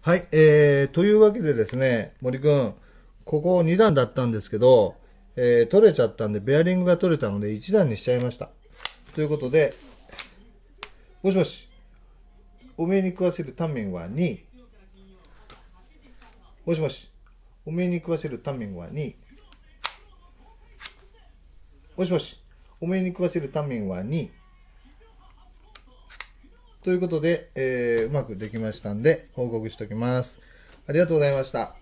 はい、えー、というわけでですね、森くん、ここ2段だったんですけど、えー、取れちゃったんで、ベアリングが取れたので1段にしちゃいました。ということで、もしもし、おめえに食わせるタンメンは2。もしもし、おめえに食わせるタンメンは2。もしもし、おめえに食わせるタンメンは2。ということで、えー、うまくできましたんで、報告しときます。ありがとうございました。